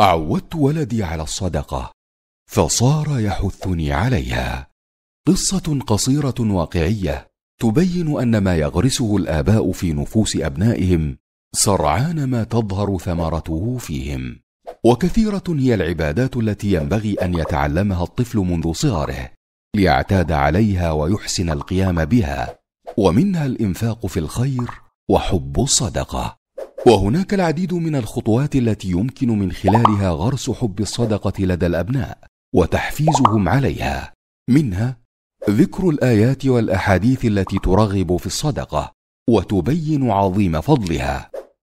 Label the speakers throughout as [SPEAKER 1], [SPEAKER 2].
[SPEAKER 1] عودت ولدي على الصدقه فصار يحثني عليها قصه قصيره واقعيه تبين ان ما يغرسه الاباء في نفوس ابنائهم سرعان ما تظهر ثمرته فيهم وكثيره هي العبادات التي ينبغي ان يتعلمها الطفل منذ صغره ليعتاد عليها ويحسن القيام بها ومنها الانفاق في الخير وحب الصدقه وهناك العديد من الخطوات التي يمكن من خلالها غرس حب الصدقه لدى الابناء وتحفيزهم عليها منها ذكر الايات والاحاديث التي ترغب في الصدقه وتبين عظيم فضلها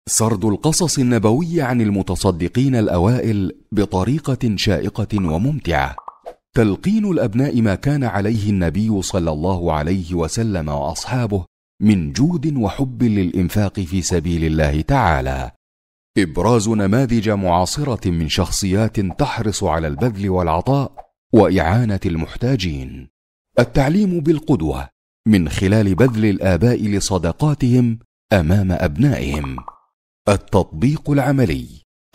[SPEAKER 1] سرد القصص النبوي عن المتصدقين الاوائل بطريقه شائقه وممتعه تلقين الابناء ما كان عليه النبي صلى الله عليه وسلم واصحابه من جود وحب للانفاق في سبيل الله تعالى ابراز نماذج معاصره من شخصيات تحرص على البذل والعطاء واعانه المحتاجين التعليم بالقدوه من خلال بذل الاباء لصدقاتهم امام ابنائهم التطبيق العملي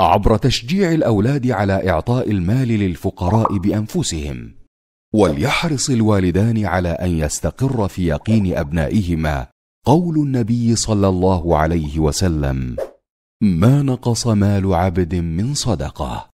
[SPEAKER 1] عبر تشجيع الاولاد على اعطاء المال للفقراء بانفسهم وليحرص الوالدان على ان يستقر في يقين ابنائهما قول النبي صلى الله عليه وسلم ما نقص مال عبد من صدقه